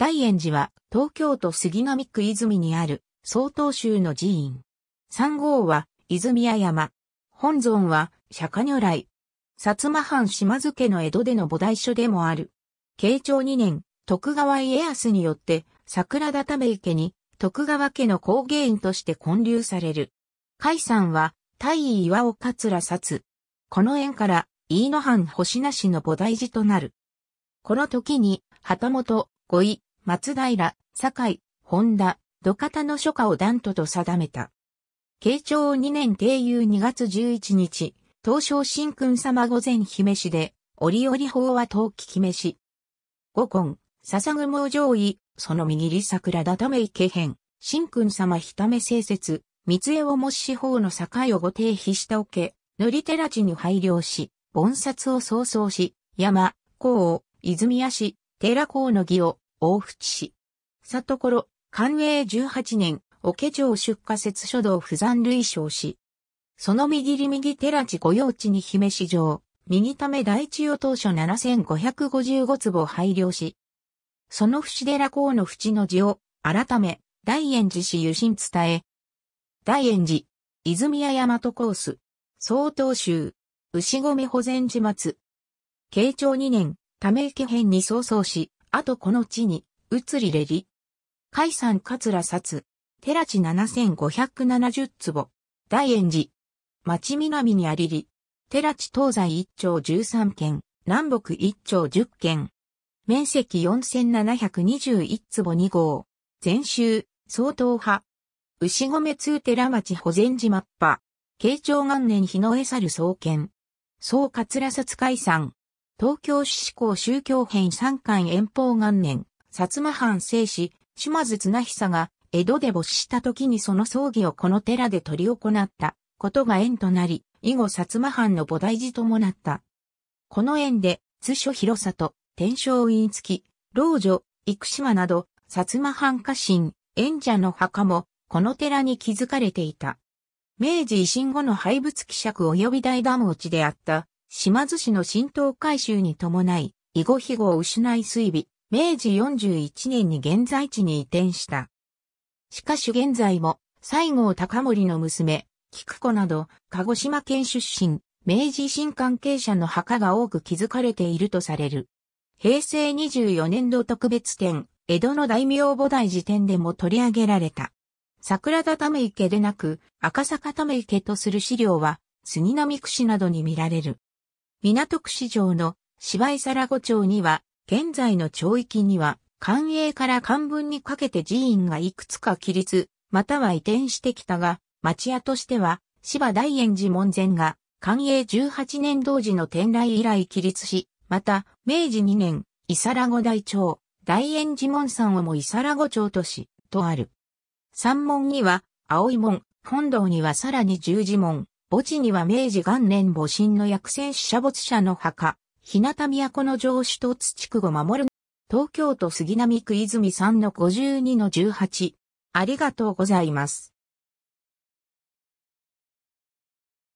大円寺は東京都杉並区泉にある曹洞宗の寺院。三号は泉屋山。本尊は釈迦如来。薩摩藩島津家の江戸での菩提所でもある。慶長2年、徳川家康によって桜田池に徳川家の工芸員として建立される。海山は大岩尾桂薩。この縁から飯野藩星名しの菩提寺となる。この時に、旗本、五位、松平、堺、本田、土方の書家を断途と定めた。慶長2年定有2月11日、東照新君様御前姫氏で、折々法は東貴姫氏。五根、笹雲上位、その右利桜だため池編、新君様ひため聖説、三重をもし四方の境をご提比したおけ、塗り寺地に配慮し、盆札を創創し、山、甲を、泉屋市、寺甲の儀を、大淵市。さところ、寛永18年、桶城出荷説書道不残類称し。その右利右寺地御用地に姫市場、右ため大地を当初7555坪配慮し。その節寺公の淵の字を、改め、大円寺市由心伝え。大円寺、泉谷大和コース、総東州、牛込保全寺松。慶長2年、ため池編に早々し、あとこの地に、うつりれり。海山桂札。寺地7570坪。大円寺。町南にありり。寺地東西1丁13軒。南北1丁10軒。面積4721坪2号。全州、総統派。牛込通寺町保全寺マッパ。慶長元年日の江猿創建。総桂札海山。東京市志向宗教編三巻遠方元年、薩摩藩聖史、島津綱久が江戸で没した時にその葬儀をこの寺で執り行ったことが縁となり、以後薩摩藩の菩提寺ともなった。この縁で、津所広里、天正院付き、老女、生島など、薩摩藩家臣、縁者の墓も、この寺に築かれていた。明治維新後の廃仏希釈及び大断落ちであった、島津市の新東海州に伴い、囲碁肥後を失い水尾、明治41年に現在地に移転した。しかし現在も、西郷隆盛の娘、菊子など、鹿児島県出身、明治維新関係者の墓が多く築かれているとされる。平成24年度特別展、江戸の大名菩提辞典でも取り上げられた。桜田ため池でなく、赤坂ため池とする資料は、杉並区市などに見られる。港区市場の芝居皿御町には、現在の町域には、官営から官分にかけて寺院がいくつか起立、または移転してきたが、町屋としては、芝大円寺門前が、官営18年同時の天来以来起立し、また、明治2年、伊皿御大町、大円寺門さんをも伊皿御町とし、とある。山門には、青い門、本堂にはさらに十字門、墓地には明治元年母親の薬船死者没者の墓、日向都の城主と土地区を守る。東京都杉並区泉さんの52の18。ありがとうございます。